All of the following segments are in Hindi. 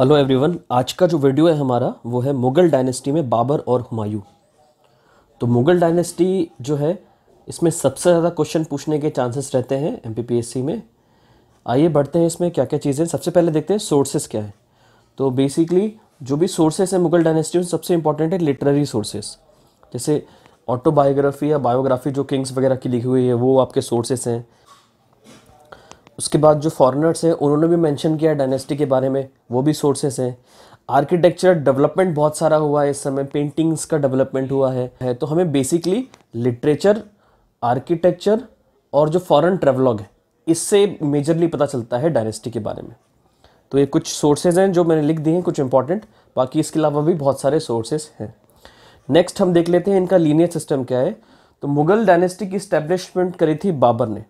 हेलो एवरीवन आज का जो वीडियो है हमारा वो है मुग़ल डायनेस्टी में बाबर और हुमायूं तो मुग़ल डायनेस्टी जो है इसमें सबसे ज़्यादा क्वेश्चन पूछने के चांसेस रहते हैं एम में आइए बढ़ते हैं इसमें क्या क्या चीज़ें सबसे पहले देखते हैं सोर्सेस क्या है तो बेसिकली जो भी सोर्सेस हैं मुग़ल डायनेस्टी में सबसे इंपॉर्टेंट है लिटरेरी सोर्सेस जैसे ऑटोबायोग्राफी या बायोग्राफी जो किंग्स वगैरह की लिखी हुई है वो आपके सोर्सेस हैं उसके बाद जो फॉरेनर्स हैं उन्होंने भी मेंशन किया डायनेस्टी के बारे में वो भी सोर्सेस हैं आर्किटेक्चर डेवलपमेंट बहुत सारा हुआ है इस समय पेंटिंग्स का डेवलपमेंट हुआ है, है तो हमें बेसिकली लिटरेचर आर्किटेक्चर और जो फॉरेन ट्रेवलॉग है इससे मेजरली पता चलता है डायनेस्टी के बारे में तो ये कुछ सोर्सेज हैं जो मैंने लिख दिए हैं कुछ इंपॉर्टेंट बाकी इसके अलावा भी बहुत सारे सोर्सेज हैं नेक्स्ट हम देख लेते हैं इनका लीनियर सिस्टम क्या है तो मुगल डायनेस्टी की स्टैब्लिशमेंट करी थी बाबर ने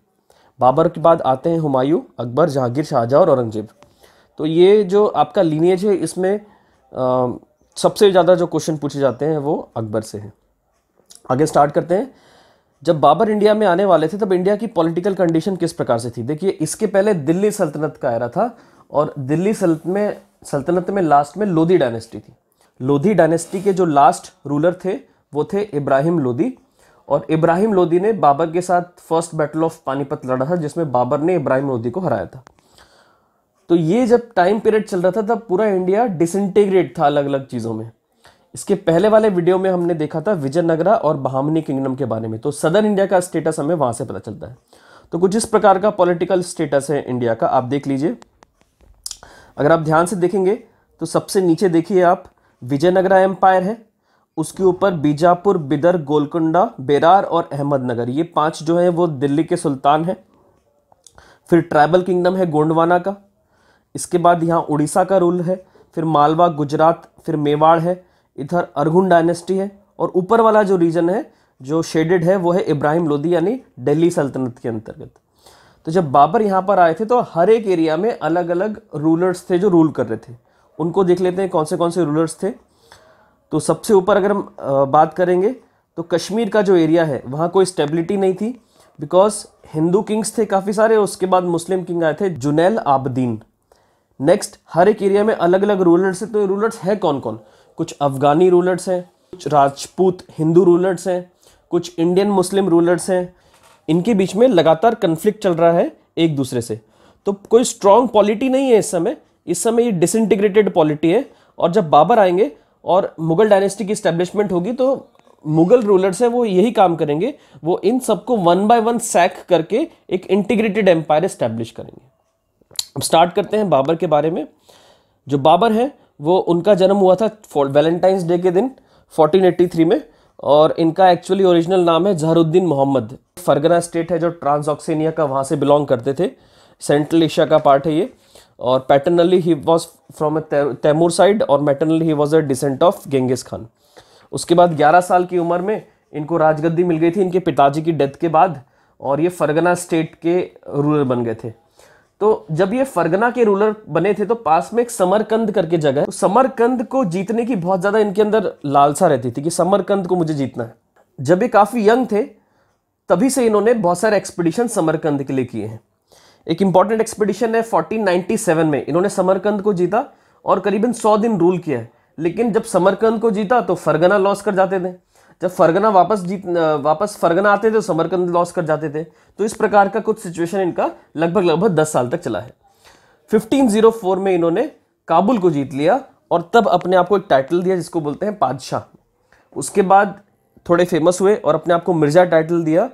बाबर के बाद आते हैं हुमायूं अकबर जहांगीर शाहजहाँ और औरंगजेब तो ये जो आपका लीनियज है इसमें आ, सबसे ज़्यादा जो क्वेश्चन पूछे जाते हैं वो अकबर से हैं आगे स्टार्ट करते हैं जब बाबर इंडिया में आने वाले थे तब इंडिया की पॉलिटिकल कंडीशन किस प्रकार से थी देखिए इसके पहले दिल्ली सल्तनत का आयरा था और दिल्ली सल्त में सल्तनत में लास्ट में लोधी डायनेस्टी थी लोधी डायनेस्टी के जो लास्ट रूलर थे वो थे इब्राहिम लोधी और इब्राहिम लोदी ने बाबर के साथ फर्स्ट बैटल ऑफ पानीपत लड़ा था जिसमें बाबर ने इब्राहिम लोदी को हराया था तो ये जब टाइम पीरियड चल रहा था तब पूरा इंडिया डिसइंटीग्रेट था अलग अलग चीज़ों में इसके पहले वाले वीडियो में हमने देखा था विजयनगरा और बहामनी किंगडम के बारे में तो सदर इंडिया का स्टेटस हमें वहाँ से पता चलता है तो कुछ इस प्रकार का पॉलिटिकल स्टेटस है इंडिया का आप देख लीजिए अगर आप ध्यान से देखेंगे तो सबसे नीचे देखिए आप विजयनगरा एम्पायर है उसके ऊपर बीजापुर बिदर गोलकुंडा बेरार और अहमदनगर ये पांच जो है वो दिल्ली के सुल्तान हैं फिर ट्राइबल किंगडम है गोंडवाना का इसके बाद यहाँ उड़ीसा का रूल है फिर मालवा गुजरात फिर मेवाड़ है इधर अरघुन डायनेस्टी है और ऊपर वाला जो रीजन है जो शेडेड है वो है इब्राहिम लोदी यानी दिल्ली सल्तनत के अंतर्गत तो जब बाबर यहाँ पर आए थे तो हर एक एरिया में अलग अलग रूलर्स थे जो रूल कर रहे थे उनको देख लेते हैं कौन से कौन से रूलर्स थे तो सबसे ऊपर अगर हम बात करेंगे तो कश्मीर का जो एरिया है वहाँ कोई स्टेबिलिटी नहीं थी बिकॉज हिंदू किंग्स थे काफ़ी सारे उसके बाद मुस्लिम किंग आए थे जुनेल आबदीन नेक्स्ट हर एक एरिया में अलग अलग रूलर्स हैं तो रूलर्स हैं कौन कौन कुछ अफगानी रूलर्स हैं कुछ राजपूत हिंदू रूलर्स हैं कुछ इंडियन मुस्लिम रूलर्स हैं इनके बीच में लगातार कन्फ्लिक्ट चल रहा है एक दूसरे से तो कोई स्ट्रांग पॉलिटी नहीं है इस समय इस समय ये डिसइंटीग्रेटेड पॉलिटी है और जब बाबर आएंगे और मुगल डायनेस्टी की स्टैब्लिशमेंट होगी तो मुगल रूलर्स हैं वो यही काम करेंगे वो इन सबको वन बाय वन सैक करके एक इंटीग्रेटेड एम्पायर स्टैब्लिश करेंगे अब स्टार्ट करते हैं बाबर के बारे में जो बाबर हैं वो उनका जन्म हुआ था वैलेंटाइंस डे के दिन 1483 में और इनका एक्चुअली ओरिजिनल नाम है जहरुद्दीन मोहम्मद फरगना स्टेट है जो ट्रांसऑक्सेनिया का वहाँ से बिलोंग करते थे सेंट्रल एशिया का पार्ट है ये और paternally he was from Timur side और maternally he was a descent of Genghis Khan उसके बाद 11 साल की उम्र में इनको राजगद्दी मिल गई थी इनके पिताजी की डेथ के बाद और ये फरगना स्टेट के रूलर बन गए थे तो जब ये फरगना के रूलर बने थे तो पास में एक समरकंद करके जगह है तो समरकंद को जीतने की बहुत ज़्यादा इनके अंदर लालसा रहती थी कि समरकंद को मुझे जीतना है जब ये काफ़ी यंग थे तभी से इन्होंने बहुत सारे एक्सपीडिशन समरकंद के लिए किए हैं एक इंपॉर्टेंट एक्सपीडिशन है 1497 में इन्होंने समरकंद को जीता और करीबन 100 दिन रूल किया है लेकिन जब समरकंद को जीता तो फरगना लॉस कर जाते थे जब फरगना वापस जीत वापस फरगना आते थे तो समरकंद लॉस कर जाते थे तो इस प्रकार का कुछ सिचुएशन इनका लगभग लगभग दस साल तक चला है 1504 में इन्होंने काबुल को जीत लिया और तब अपने आप को एक टाइटल दिया जिसको बोलते हैं पादशाह उसके बाद थोड़े फेमस हुए और अपने आप को मिर्ज़ा टाइटल दिया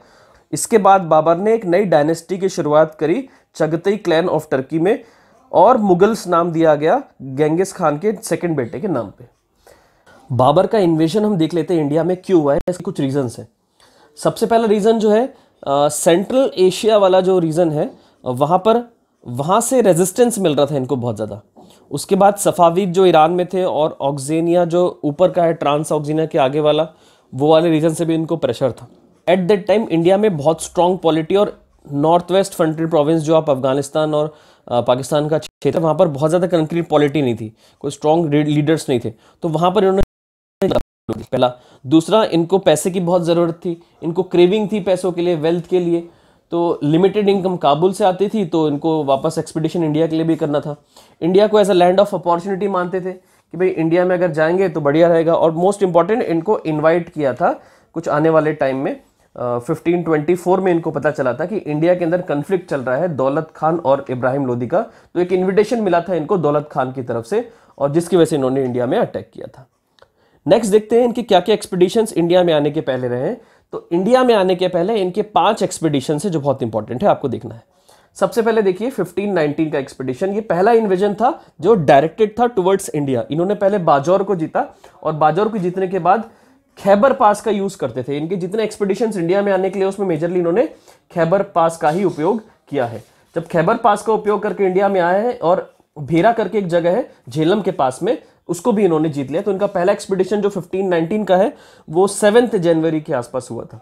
इसके बाद बाबर ने एक नई डायनेस्टी की शुरुआत करी चगतई क्लैन ऑफ टर्की में और मुगल्स नाम दिया गया गेंगिस खान के सेकेंड बेटे के नाम पर बाबर का इन्वेशन हम देख लेते हैं इंडिया में क्यों हुआ है इसके कुछ रीज़न्स हैं सबसे पहला रीज़न जो है सेंट्रल एशिया वाला जो रीज़न है वहाँ पर वहाँ से रेजिस्टेंस मिल रहा था इनको बहुत ज़्यादा उसके बाद सफावीद जो ईरान में थे और ऑक्जेनिया जो ऊपर का है ट्रांस ऑक्जीनिया के आगे वाला वो वाले रीजन से भी इनको प्रेशर था एट दैट टाइम इंडिया में बहुत स्ट्रांग पॉलिटी और नॉर्थ वेस्ट फ्रंटियर प्रोविंस जो आप अफगानिस्तान और पाकिस्तान का क्षेत्र वहाँ पर बहुत ज़्यादा कंक्रीट पॉलिटी नहीं थी कोई स्ट्रॉन्ग लीडर्स नहीं थे तो वहाँ पर इन्होंने पहला दूसरा इनको पैसे की बहुत ज़रूरत थी इनको क्रेविंग थी पैसों के लिए वेल्थ के लिए तो लिमिटेड इनकम काबुल से आती थी तो इनको वापस एक्सपीडिशन इंडिया के लिए भी करना था इंडिया को as a land of opportunity मानते थे कि भाई इंडिया में अगर जाएंगे तो बढ़िया रहेगा और मोस्ट इंपॉर्टेंट इनको इन्वाइट किया था कुछ आने वाले टाइम में फिफ्टीन ट्वेंटी फोर में इनको पता चला था कि इंडिया के अंदर कन्फ्लिक्ट चल रहा है दौलत खान और इब्राहिम लोदी का तो एक इन्विटेशन मिला था इनको दौलत खान की तरफ से और जिसकी वजह से इन्होंने इंडिया में अटैक किया था नेक्स्ट देखते हैं इनके क्या क्या एक्सपीडिशंस इंडिया में आने के पहले रहे तो इंडिया में आने के पहले इनके पांच एक्सपीडिशन है जो बहुत इंपॉर्टेंट है आपको देखना है सबसे पहले देखिए 1519 का एक्सपीडिशन ये पहला इन्वेजन था जो डायरेक्टेड था टुवर्ड्स इंडिया इन्होंने पहले बाजौर को जीता और बाजौर को जीतने के बाद खैबर पास का यूज़ करते थे इनके जितने एक्सपीडिशन इंडिया में आने के लिए उसमें मेजरली इन्होंने खैबर पास का ही उपयोग किया है जब खैबर पास का उपयोग करके इंडिया में आया है और भेरा करके एक जगह है झेलम के पास में उसको भी इन्होंने जीत लिया तो इनका पहला एक्सपीडिशन जो 1519 का है वो सेवेंथ जनवरी के आसपास हुआ था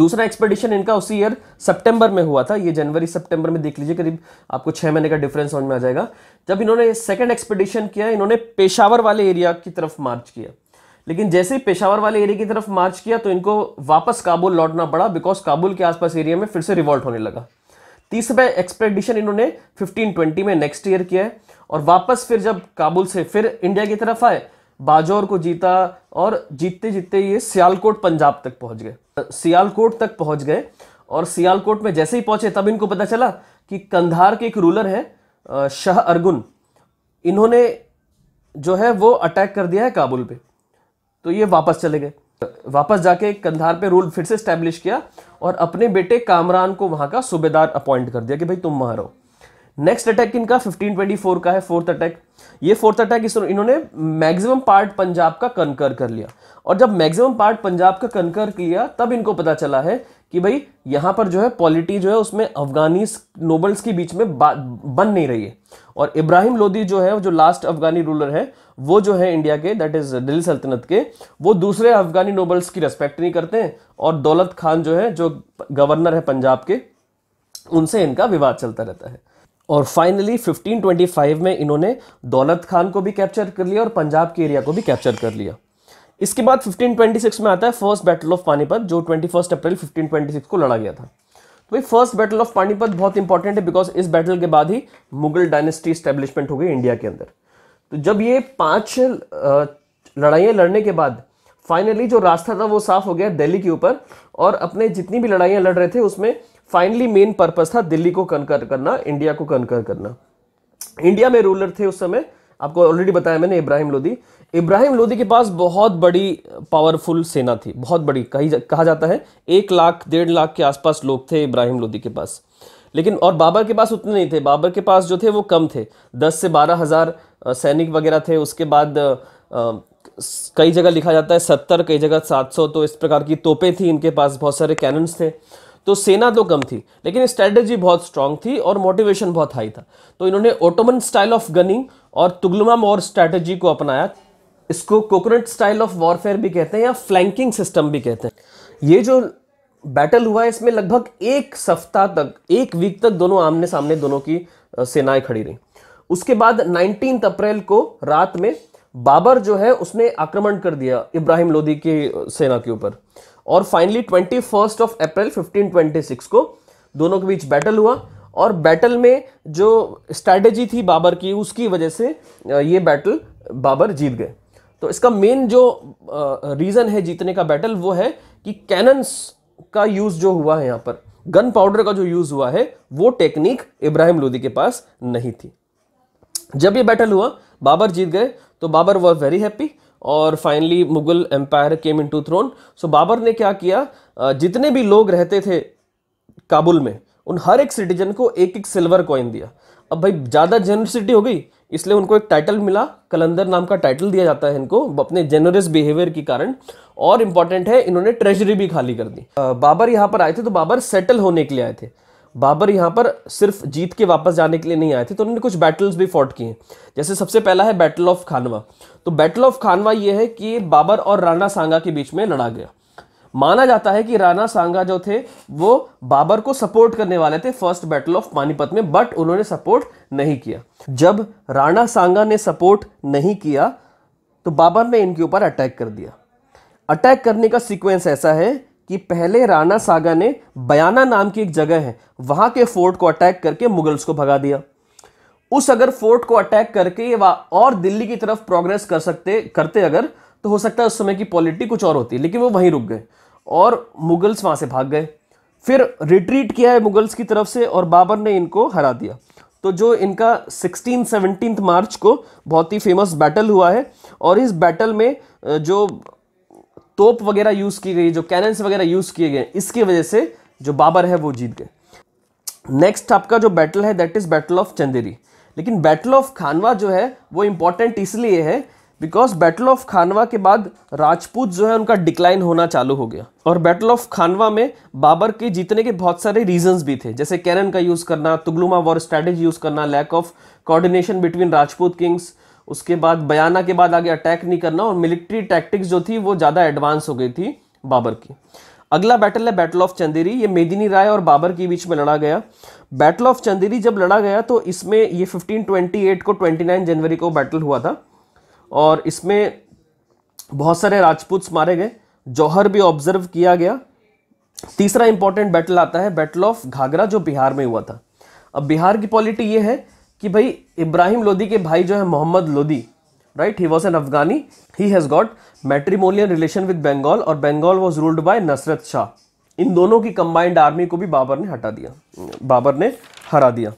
दूसरा एक्सपीडिशन इनका उसी ईयर सितंबर में हुआ था ये जनवरी सितंबर में देख लीजिए करीब आपको छह महीने का डिफरेंस समझ में आ जाएगा जब इन्होंने सेकंड एक्सपीडिशन किया इन्होंने पेशावर वाले एरिया की तरफ मार्च किया लेकिन जैसे ही पेशावर वाले एरिया की तरफ मार्च किया तो इनको वापस काबुल लौटना पड़ा बिकॉज काबुल के आसपास एरिया में फिर से रिवॉल्ट होने लगा तीसरा एक्सपेडिशन इन्होंने 1520 में नेक्स्ट ईयर किया है और वापस फिर जब काबुल से फिर इंडिया की तरफ आए बाजौर को जीता और जीतते जीतते ये सियालकोट पंजाब तक पहुंच गए सियालकोट तक पहुंच गए और सियालकोट में जैसे ही पहुंचे तब इनको पता चला कि कंधार के एक रूलर है शाह अर्गुन इन्होंने जो है वो अटैक कर दिया है काबुल पे तो ये वापस चले गए वापस जाके कंधार पे रूल फिर से स्टैब्लिश किया और अपने बेटे कामरान को वहां का सूबेदार अपॉइंट कर दिया कि भाई तुम वहाँ रहो नेक्स्ट अटैक इनका 1524 का है फोर्थ अटैक ये फोर्थ अटैक इन्होंने मैक्सिमम पार्ट पंजाब का कनकर कर लिया और जब मैक्सिमम पार्ट पंजाब का कनकर किया तब इनको पता चला है कि भाई यहां पर जो है पॉलिटी जो है उसमें अफगानी नोबल्स के बीच में बन नहीं रही है और इब्राहिम लोदी जो है जो लास्ट अफगानी रूलर है वो जो है इंडिया के दैट इज दिल्ली सल्तनत के वो दूसरे अफगानी नोबल्स की रेस्पेक्ट नहीं करते हैं और दौलत खान जो है जो गवर्नर है पंजाब के उनसे इनका विवाद चलता रहता है और फाइनली 1525 में इन्होंने दौलत खान को भी कैप्चर कर लिया और पंजाब के एरिया को भी कैप्चर कर लिया इसके बाद 1526 में आता है फर्स्ट बैटल ऑफ पानीपत जो 21 अप्रैल 1526 को लड़ा गया था तो भाई फर्स्ट बैटल ऑफ पानीपत बहुत इंपॉर्टेंट है बिकॉज इस बैटल के बाद ही मुगल डायनेस्टी स्टैब्लिशमेंट हो गई इंडिया के अंदर तो जब ये पांच लड़ाइयाँ लड़ने के बाद फाइनली जो रास्ता था वो साफ हो गया दिल्ली के ऊपर और अपने जितनी भी लड़ाइयाँ लड़ रहे थे उसमें फाइनली मेन पर्पज़ था दिल्ली को कनकर करना इंडिया को कनकर करना इंडिया में रूलर थे उस समय आपको ऑलरेडी बताया मैंने इब्राहिम लोदी इब्राहिम लोदी के पास बहुत बड़ी पावरफुल सेना थी बहुत बड़ी कही जा, कहा जाता है एक लाख डेढ़ लाख के आसपास लोग थे इब्राहिम लोदी के पास लेकिन और बाबर के पास उतने नहीं थे बाबर के पास जो थे वो कम थे दस से बारह हज़ार सैनिक वगैरह थे उसके बाद कई जगह लिखा जाता है सत्तर कई जगह सात सौ तो इस प्रकार की तोपें थी इनके पास बहुत सारे कैनन्स थे तो सेना तो कम थी लेकिन स्ट्रैटेजी बहुत स्ट्रांग थी और मोटिवेशन बहुत हाई था तो इन्होंने ओटोमन स्टाइल ऑफ गनिंग और तुगलमा मोर स्ट्रैटेजी को अपनाया इसको कोकोनट स्टाइल ऑफ वॉरफेयर भी कहते हैं या फ्लैंकिंग सिस्टम भी कहते हैं ये जो बैटल हुआ है इसमें लगभग एक सप्ताह तक एक वीक तक दोनों आमने सामने दोनों की सेनाएं खड़ी रही उसके बाद नाइनटीन अप्रैल को रात में बाबर जो है उसने आक्रमण कर दिया इब्राहिम लोदी की सेना के ऊपर और finally twenty first of April 1526 को दोनों के बीच बैटल हुआ और बैटल में जो स्ट्रैटेजी थी बाबर की उसकी वजह से ये बैटल बाबर जीत गए तो इसका मेन जो रीज़न है जीतने का बैटल वो है कि कैनन्स का यूज जो हुआ है यहां पर गन पाउडर का जो यूज हुआ है वो टेक्निक इब्राहिम लोदी के पास नहीं थी जब ये बैटल हुआ बाबर जीत गए तो बाबर वॉज वेरी हैप्पी और finally Mughal empire came into throne so Babur ने क्या किया जितने भी लोग रहते थे काबुल में उन हर एक सिटीजन को एक एक सिल्वर कॉइन दिया अब भाई ज़्यादा जनरसिटी हो गई इसलिए उनको एक टाइटल मिला कलंदर नाम का टाइटल दिया जाता है इनको अपने जेनरस बिहेवियर के कारण और इम्पॉर्टेंट है इन्होंने ट्रेजरी भी खाली कर दी बाबर यहाँ पर आए थे तो बाबर सेटल होने के लिए आए थे बाबर यहाँ पर सिर्फ जीत के वापस जाने के लिए नहीं आए थे तो उन्होंने कुछ बैटल्स भी फॉट किए हैं जैसे सबसे पहला है बैटल ऑफ खानवा तो बैटल ऑफ खानवा यह है कि बाबर और राणा सांगा के बीच में लड़ा गया माना जाता है कि राणा सांगा जो थे वो बाबर को सपोर्ट करने वाले थे फर्स्ट बैटल ऑफ पानीपत में बट उन्होंने सपोर्ट नहीं किया जब राणा सांगा ने सपोर्ट नहीं किया तो बाबर ने इनके ऊपर अटैक कर दिया अटैक करने का सीक्वेंस ऐसा है कि पहले राणा सागा ने बयाना नाम की एक जगह है वहां के फोर्ट को अटैक करके मुगल्स को भगा दिया उस अगर फोर्ट को अटैक करके और दिल्ली की तरफ प्रोग्रेस कर सकते करते अगर तो हो सकता है उस समय की पॉलिटी कुछ और होती लेकिन वो वहीं रुक गए और मुगल्स वहाँ से भाग गए फिर रिट्रीट किया है मुगल्स की तरफ से और बाबर ने इनको हरा दिया तो जो इनका सिक्सटीन सेवनटीन मार्च को बहुत ही फेमस बैटल हुआ है और इस बैटल में जो तोप वगैरह यूज़ की गई जो कैनन्स वगैरह यूज़ किए गए इसकी वजह से जो बाबर है वो जीत गए नेक्स्ट आपका जो बैटल है that is battle of Chanderi लेकिन बैटल ऑफ खानवा जो है वो इम्पॉर्टेंट इसलिए है बिकॉज बैटल ऑफ खानवा के बाद राजपूत जो है उनका डिक्लाइन होना चालू हो गया और बैटल ऑफ खानवा में बाबर के जीतने के बहुत सारे रीजंस भी थे जैसे कैरन का यूज़ करना तुगलुमा वॉर स्ट्रैटेजी यूज़ करना lack of coordination between Rajput kings उसके बाद बयाना के बाद आगे अटैक नहीं करना और मिलिट्री टैक्टिक्स जो थी वो ज़्यादा एडवांस हो गई थी बाबर की अगला बैटल है बैटल ऑफ चंदेरी ये मेदिनी राय और बाबर के बीच में लड़ा गया बैटल ऑफ चंदेरी जब लड़ा गया तो इसमें ये 1528 को 29 जनवरी को बैटल हुआ था और इसमें बहुत सारे राजपूत मारे गए जौहर भी ऑब्जर्व किया गया तीसरा इंपॉर्टेंट बैटल आता है बैटल ऑफ घाघरा जो बिहार में हुआ था अब बिहार की पॉलिटी ये है कि भाई इब्राहिम लोदी के भाई जो है Mohammad Lodi right he was an Afghani he has got matrimonial relation with Bengal और Bengal was ruled by Nusrat Shah इन दोनों की कंबाइंड आर्मी को भी बाबर ने हटा दिया बाबर ने हरा दिया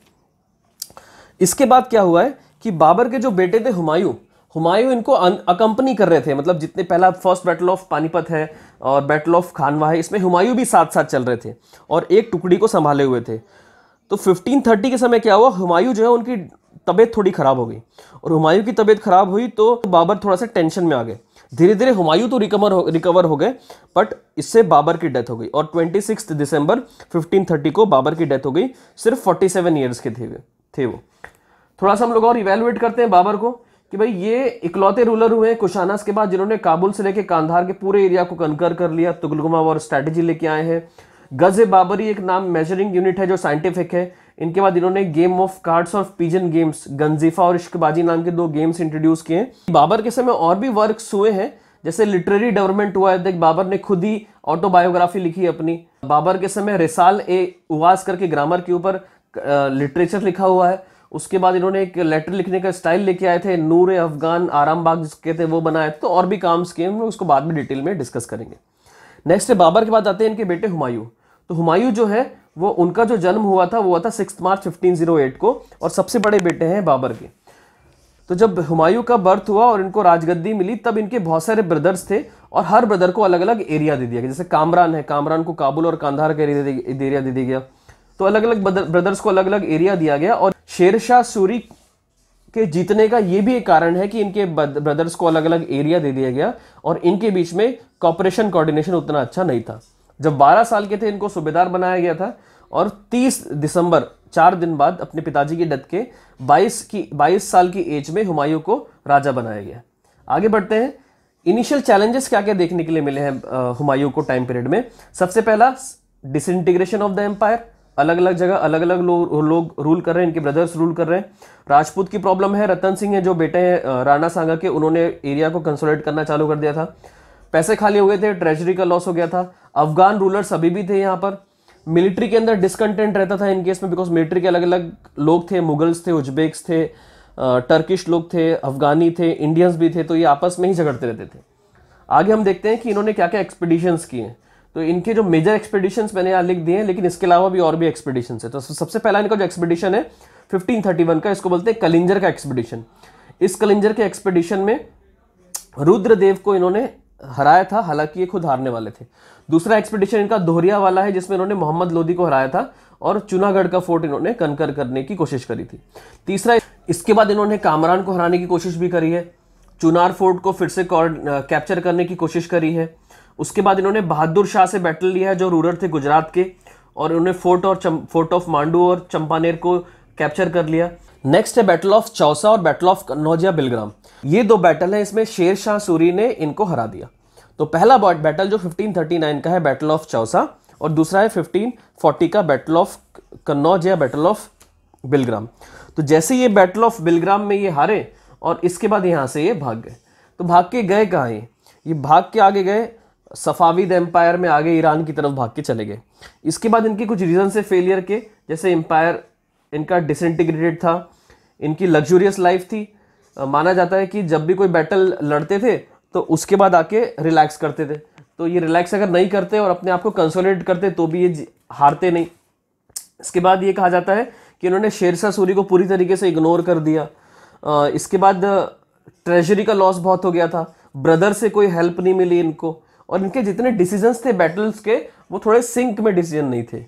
इसके बाद क्या हुआ है कि बाबर के जो बेटे थे हुमायूं हुमायूं इनको अकंपनी कर रहे थे मतलब जितने पहला फर्स्ट बैटल ऑफ पानीपत है और बैटल ऑफ खानवा है इसमें हुमायूं भी साथ साथ चल रहे थे और एक टुकड़ी को संभाले हुए थे तो 1530 के समय क्या हुआ हुमायूं जो है उनकी तबीयत थोड़ी ख़राब हो गई और हुमायूं की तबीयत ख़राब हुई तो बाबर थोड़ा सा टेंशन में आ गए धीरे धीरे हुमायूं तो रिकवर हो रिकवर हो गए बट इससे बाबर की डेथ हो गई और ट्वेंटी सिक्स दिसंबर थर्टी को बाबर की डेथ हो गई सिर्फ फोर्टी सेवन ईयर्स के थे थे वो थोड़ा सा हम लोग और इवेलुएट करते हैं बाबर को कि भाई ये इकलौते रूलर हुए कुशानास के बाद जिन्होंने काबुल से लेके कांधार के पूरे एरिया को कंकर कर लिया तुगलगुमा और स्ट्रैटेजी लेके आए हैं गज बाबरी एक नाम मेजरिंग यूनिट है जो साइंटिफिक है इनके बाद इन्होंने गेम ऑफ कार्ड्स और पिजन गेम्स गंजीफा और इश्कबाजी नाम के दो गेम्स इंट्रोड्यूस किए बाबर के समय और भी वर्क्स हुए हैं जैसे लिटरेरी डेवलपमेंट हुआ है देख बाबर ने खुद ही ऑटोबायोग्राफी लिखी अपनी बाबर के समय रिसाल ए उवास करके ग्रामर के ऊपर लिटरेचर लिखा हुआ है उसके बाद इन्होंने एक लेटर लिखने का स्टाइल लेके आए थे नूर अफगान आराम बाग जिसके थे वो बनाए थे तो और भी काम किए हम उसको बाद में डिटेल में डिस्कस करेंगे नेक्स्ट है बाबर के बाद आते हैं इनके बेटे हुमायूं तो हुमायूं जो है वो उनका जो जन्म हुआ था वो हुआ था सिक्स मार्च एट oh को और सबसे बड़े बेटे हैं बाबर के तो जब हुमायूं का बर्थ हुआ और इनको राजगद्दी मिली तब इनके बहुत सारे ब्रदर्स थे और हर ब्रदर को अलग अलग एरिया दे दिया गया जैसे कामरान है कामरान को काबुल और कांधार का एरिया दे दिया गया तो अलग अलग ब्रदर्स को अलग अलग एरिया दिया गया और शेरशाह सूरी के जीतने का ये भी एक कारण है कि इनके ब्रदर्स को अलग अलग एरिया दे दिया गया और इनके बीच में कॉपरेशन कोऑर्डिनेशन उतना अच्छा नहीं था जब 12 साल के थे इनको सूबेदार बनाया गया था और 30 दिसंबर चार दिन बाद अपने पिताजी की डेथ के 22 की 22 साल की एज में हुमायूं को राजा बनाया गया आगे बढ़ते हैं इनिशियल चैलेंजेस क्या क्या देखने के लिए मिले हैं हुमायूं को टाइम पीरियड में सबसे पहला डिसइंटीग्रेशन ऑफ द एम्पायर अलग अलग जगह अलग अलग लोग लो, रूल कर रहे हैं इनके ब्रदर्स रूल कर रहे हैं राजपूत की प्रॉब्लम है रतन सिंह है जो बेटे हैं राणा सांगा के उन्होंने एरिया को कंसोलिडेट करना चालू कर दिया था पैसे खाली हो गए थे ट्रेजरी का लॉस हो गया था अफगान रूलर्स अभी भी थे यहाँ पर मिलिट्री के अंदर डिसकंटेंट रहता था इनकेस में बिकॉज मिलिट्री के अलग अलग लोग थे मुगल्स थे उज्बेक्स थे टर्किश लोग थे अफगानी थे इंडियंस भी थे तो ये आपस में ही झगड़ते रहते थे आगे हम देखते हैं कि इन्होंने क्या क्या एक्सपीडिशंस किए हैं तो इनके जो मेजर एक्सपेडिशन मैंने यहाँ लिख दिए हैं लेकिन इसके अलावा भी और भी एक्सपेडिशन है तो सबसे पहला इनका जो एक्सपेडिशन है 1531 का इसको बोलते हैं कलिंजर का एक्सपेडिशन इस कलिंजर के एक्सपेडिशन में रुद्रदेव को इन्होंने हराया था हालांकि ये खुद हारने वाले थे दूसरा एक्सपेडिशन इनका दोहरिया वाला है जिसमें इन्होंने मोहम्मद लोधी को हराया था और चुनागढ़ का फोर्ट इन्होंने कंकर करने की कोशिश करी थी तीसरा इसके बाद इन्होंने कामरान को हराने की कोशिश भी करी है चुनार फोर्ट को फिर से कैप्चर करने की कोशिश करी है उसके बाद इन्होंने बहादुर शाह से बैटल लिया है जो रूरल थे गुजरात के और उन्होंने फोर्ट और फोर्ट ऑफ मांडू और चंपानेर को कैप्चर कर लिया नेक्स्ट है बैटल ऑफ चौसा और बैटल ऑफ कन्नौजिया बिलग्राम ये दो बैटल है इसमें शेर शाह सूरी ने इनको हरा दिया तो पहला बैटल जो 1539 का है बैटल ऑफ चौसा और दूसरा है 1540 का बैटल ऑफ कन्नौज या बैटल ऑफ बिलग्राम तो जैसे ये बैटल ऑफ बिलग्राम में ये हारे और इसके बाद यहाँ से ये भाग गए तो भाग के गए कहाँ ये भाग के आगे गए सफ़ाविद एम्पायर में आगे ईरान की तरफ भाग के चले गए इसके बाद इनके कुछ रीज़न से फेलियर के जैसे एम्पायर इनका डिसइंटीग्रेटेड था इनकी लग्जूरियस लाइफ थी माना जाता है कि जब भी कोई बैटल लड़ते थे तो उसके बाद आके रिलैक्स करते थे तो ये रिलैक्स अगर नहीं करते और अपने आप को कंसोलिडेट करते तो भी ये हारते नहीं इसके बाद ये कहा जाता है कि इन्होंने शेरशाह सूरी को पूरी तरीके से इग्नोर कर दिया इसके बाद ट्रेजरी का लॉस बहुत हो गया था ब्रदर से कोई हेल्प नहीं मिली इनको और इनके जितने डिसीजंस थे बैटल्स के वो थोड़े सिंक में डिसीजन नहीं थे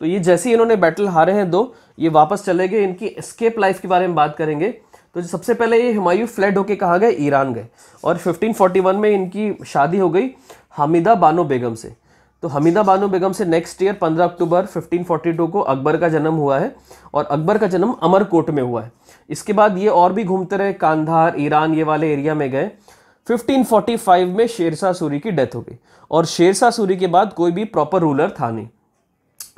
तो ये जैसे ही इन्होंने बैटल हारे हैं दो ये वापस चले गए इनकी एस्केप लाइफ के बारे में बात करेंगे तो सबसे पहले ये हिमायू फ्लैड होके कहाँ गए ईरान गए और 1541 में इनकी शादी हो गई हमीदा बानो बेगम से तो हमीदा बानो बेगम से नेक्स्ट ईयर 15 अक्टूबर 1542 को अकबर का जन्म हुआ है और अकबर का जन्म अमरकोट में हुआ है इसके बाद ये और भी घूमते रहे कांधार ईरान ये वाले एरिया में गए 1545 में शेरशाह सूरी की डेथ हो गई और शेरशाह सूरी के बाद कोई भी प्रॉपर रूलर था नहीं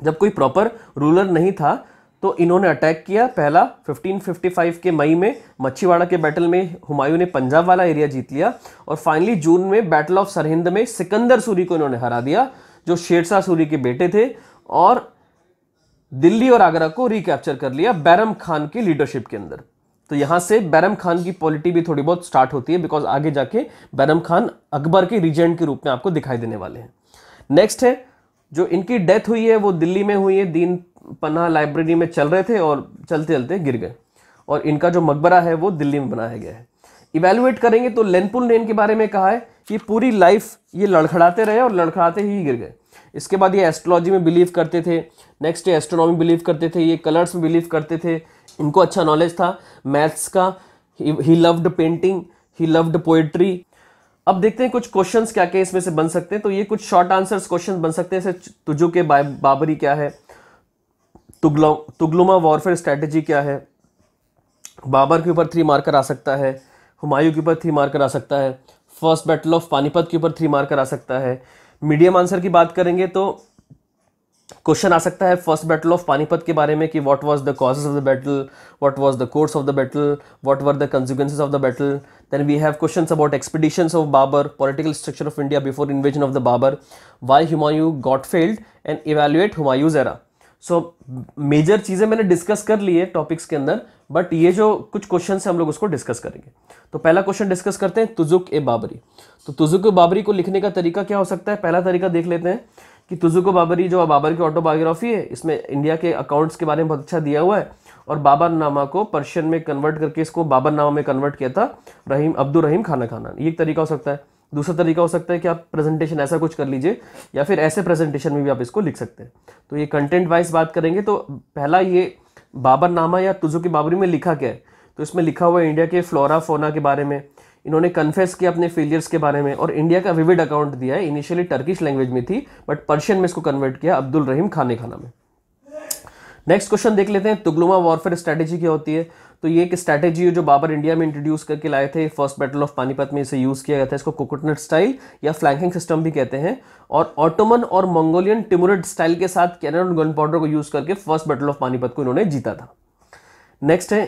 जब कोई प्रॉपर रूलर नहीं था तो इन्होंने अटैक किया पहला 1555 के मई में मच्छीवाड़ा के बैटल में हुमायूं ने पंजाब वाला एरिया जीत लिया और फाइनली जून में बैटल ऑफ सरहिंद में सिकंदर सूरी को इन्होंने हरा दिया जो शेरशाह सूरी के बेटे थे और दिल्ली और आगरा को रिकैप्चर कर लिया बैरम खान की लीडरशिप के अंदर तो यहाँ से बैरम खान की पॉलिटी भी थोड़ी बहुत स्टार्ट होती है बिकॉज आगे जाके बैरम खान अकबर के रीजेंट के रूप में आपको दिखाई देने वाले हैं नेक्स्ट है जो इनकी डेथ हुई है वो दिल्ली में हुई है दीन पन्ना लाइब्रेरी में चल रहे थे और चलते चलते गिर गए और इनका जो मकबरा है वो दिल्ली में बनाया गया है इवेलुएट करेंगे तो लेनपुल ने इनके बारे में कहा है कि पूरी लाइफ ये लड़खड़ाते रहे और लड़खड़ाते ही गिर गए इसके बाद ये एस्ट्रोलॉजी में बिलीव करते थे नेक्स्ट एस्ट्रोनॉमी बिलीव करते थे ये कलर्स में बिलीव करते थे इनको अच्छा नॉलेज था मैथ्स का he loved painting he loved poetry अब देखते हैं कुछ क्वेश्चन क्या क्या इसमें से बन सकते हैं तो ये कुछ शॉर्ट आंसर क्वेश्चन बन सकते हैं जैसे तुजो के बाबरी क्या है तुगलुमा वॉरफेयर स्ट्रैटेजी क्या है बाबर के ऊपर थ्री मार्कर आ सकता है हुमायूं के ऊपर थ्री मार्कर आ सकता है फर्स्ट बैटल ऑफ पानीपत के ऊपर थ्री मार्कर आ सकता है मीडियम आंसर की बात करेंगे तो क्वेश्चन आ सकता है फर्स्ट बैटल ऑफ पानीपत के बारे में कि what was the causes of the battle what was the course of the battle what were the consequences of the battle then we have question about expedition of Babur political structure of India before invasion of the Babur why Humayun got failed and evaluate Humayun जरा सो मेजर चीज़ें मैंने डिस्कस कर ली है टॉपिक्स के अंदर बट ये जो कुछ क्वेश्चन है हम लोग उसको डिस्कस करेंगे तो पहला क्वेश्चन डिस्कस करते हैं तुजुक ए बाबरी तो तुजुक ए बाबरी को लिखने का तरीका क्या हो सकता है पहला तरीका देख लेते हैं कि तुजुको बाबरी जो बाबर की ऑटोबायोग्राफी है इसमें इंडिया के अकाउंट्स के बारे में बहुत अच्छा दिया हुआ है और बाबर नामा को पर्शियन में कन्वर्ट करके इसको बाबर नामा में कन्वर्ट किया था रहीम अब्दुल रहीम खाना खाना ये एक तरीका हो सकता है दूसरा तरीका हो सकता है कि आप प्रेजेंटेशन ऐसा कुछ कर लीजिए या फिर ऐसे प्रेजेंटेशन में भी आप इसको लिख सकते हैं तो ये कंटेंट वाइज बात करेंगे तो पहला ये बाबर नामा या तुजुकी बाबरी में लिखा क्या है तो इसमें लिखा हुआ है इंडिया के फ्लोरा फोना के बारे में इन्होंने कन्फेस किया अपने फेलियर्स के बारे में और इंडिया का विविड अकाउंट दिया है इनिशियली टर्किश लैंग्वेज में थी बट पर्शियन में इसको कन्वर्ट किया अब्दुल रहीम खाने खाना में नेक्स्ट क्वेश्चन देख लेते हैं तुगलुमा वॉरफेयर स्ट्रैटेजी क्या होती है तो ये एक स्ट्रैटेजी है जो बाबर इंडिया में इंट्रोड्यूस करके लाए थे फर्स्ट बैटल ऑफ पानीपत में इसे यूज़ किया गया था इसको कोकोटनट स्टाइल या फ्लैंकिंग सिस्टम भी कहते हैं और ऑटोमन और मंगोलियन टिमुरड स्टाइल के साथ कैनन गन पाउडर को यूज़ करके फर्स्ट बैटल ऑफ पानीपत को इन्होंने जीता था नेक्स्ट है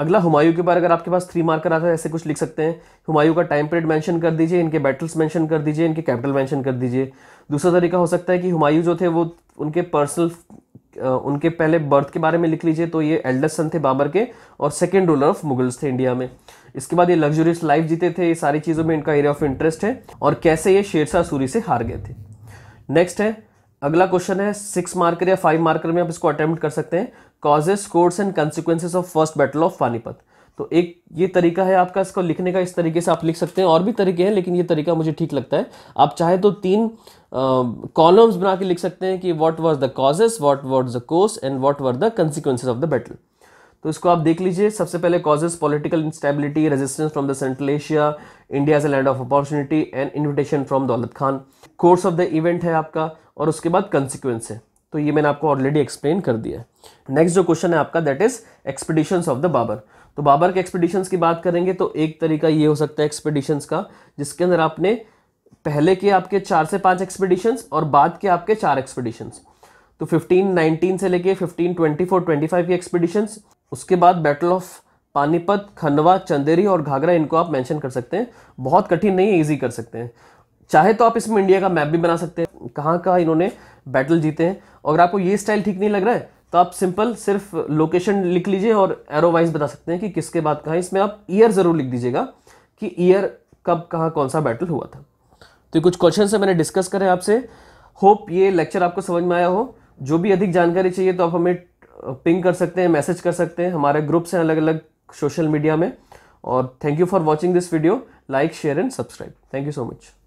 अगला हुमायूं के बारे अगर आपके पास थ्री मार्कर आता है ऐसे कुछ लिख सकते हैं हुमायूं का टाइम पीरियड मेंशन कर दीजिए इनके बैटल्स मेंशन कर दीजिए इनके कैपिटल मेंशन कर दीजिए दूसरा तरीका हो सकता है कि हुमायूं जो थे वो उनके पर्सनल उनके पहले बर्थ के बारे में लिख लीजिए तो ये एल्डेस्ट सन थे बाबर के और सेकेंड रूलर ऑफ मुगल्स थे इंडिया में इसके बाद ये लग्जरियस लाइफ जीते थे ये सारी चीज़ों में इनका एरिया ऑफ इंटरेस्ट है और कैसे ये शेरशाह सूरी से हार गए थे नेक्स्ट है अगला क्वेश्चन है सिक्स मार्कर या फाइव मार्कर में आप इसको अटैम्प्ट कर सकते हैं causes course and consequences of first battle of Panipat तो एक ये तरीका है आपका इसको लिखने का इस तरीके से आप लिख सकते हैं और भी तरीके हैं लेकिन ये तरीका मुझे ठीक लगता है आप चाहे तो तीन कॉलम्स बना के लिख सकते हैं कि what was the causes what was the course and what were the consequences of the battle तो इसको आप देख लीजिए सबसे पहले causes political instability resistance from the central Asia India as land of opportunity and invitation from Daulat Khan course of the event है आपका और उसके बाद कंसिक्वेंस है तो ये मैंने आपको ऑलरेडी एक्सप्लेन कर दिया है नेक्स्ट जो क्वेश्चन है आपका that is expeditions of the Babur तो बाबर के एक्सपीडिशंस की बात करेंगे तो एक तरीका ये हो सकता है एक्सपीडिशंस का जिसके अंदर आपने पहले के आपके चार से पांच एक्सपीडिशंस और बाद के आपके चार एक्सपीडिशंस तो 1519 से लेके 1524 25 की एक्सपीडिशंस उसके बाद बैटल ऑफ पानीपत खंडवा चंदेरी और घाघरा इनको आप मेंशन कर सकते हैं बहुत कठिन नहीं है ईजी कर सकते हैं चाहे तो आप इसमें इंडिया का मैप भी बना सकते हैं कहाँ कहाँ इन्होंने बैटल जीते हैं अगर आपको ये स्टाइल ठीक नहीं लग रहा है तो आप सिंपल सिर्फ लोकेशन लिख लीजिए और एरो वाइज बता सकते हैं कि किसके बाद कहाँ इसमें आप ईयर ज़रूर लिख दीजिएगा कि ईयर कब कहाँ कौन सा बैटल हुआ था तो कुछ क्वेश्चन से मैंने डिस्कस करें आपसे होप ये लेक्चर आपको समझ में आया हो जो भी अधिक जानकारी चाहिए तो आप हमें पिंग कर सकते हैं मैसेज कर सकते हैं हमारे ग्रुप्स हैं अलग अलग सोशल मीडिया में और thank you for watching this video like share and subscribe thank you so much